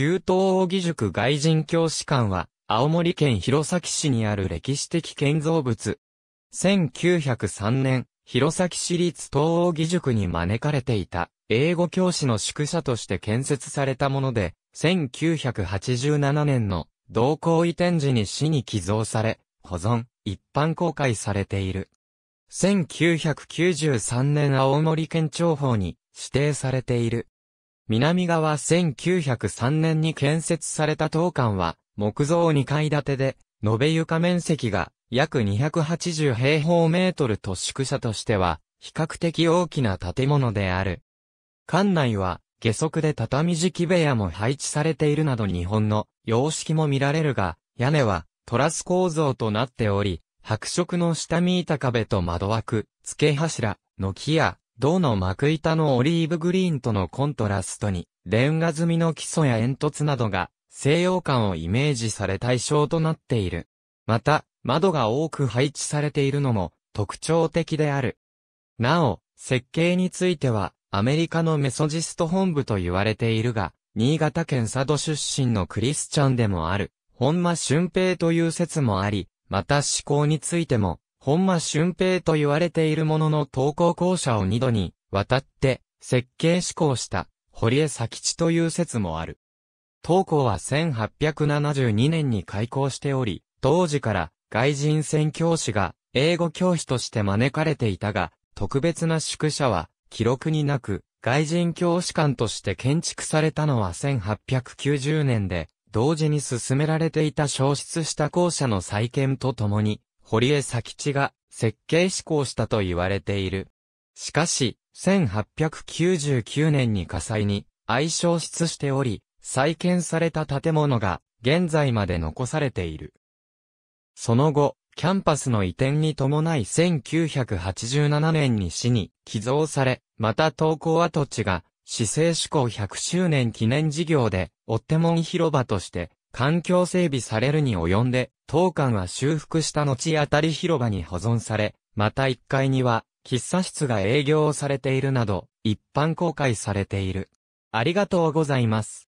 旧東欧義塾外人教師館は、青森県弘前市にある歴史的建造物。1903年、弘前市立東欧義塾に招かれていた、英語教師の宿舎として建設されたもので、1987年の同行移転時に市に寄贈され、保存、一般公開されている。1993年青森県庁法に指定されている。南側1903年に建設された当館は、木造2階建てで、延べ床面積が約280平方メートルと宿舎としては、比較的大きな建物である。館内は、下足で畳敷き部屋も配置されているなど日本の様式も見られるが、屋根はトラス構造となっており、白色の下見板壁と窓枠、付け柱、軒や銅の幕板のオリーブグリーンとのコントラストに、レンガ積みの基礎や煙突などが、西洋館をイメージされ対象となっている。また、窓が多く配置されているのも特徴的である。なお、設計については、アメリカのメソジスト本部と言われているが、新潟県佐渡出身のクリスチャンでもある、本間俊平という説もあり、また思考についても、本間俊平と言われているものの投稿校舎を二度に渡って設計施行した堀江佐吉という説もある。投校は1872年に開校しており、当時から外人宣教師が英語教師として招かれていたが、特別な宿舎は記録になく、外人教師館として建築されたのは1890年で、同時に進められていた消失した校舎の再建とともに、堀江佐吉が設計施行したと言われている。しかし、1899年に火災に愛焼失しており、再建された建物が現在まで残されている。その後、キャンパスの移転に伴い1987年に市に寄贈され、また投稿跡地が市政施行100周年記念事業で、追手門広場として環境整備されるに及んで、当館は修復した後あたり広場に保存され、また1階には、喫茶室が営業されているなど、一般公開されている。ありがとうございます。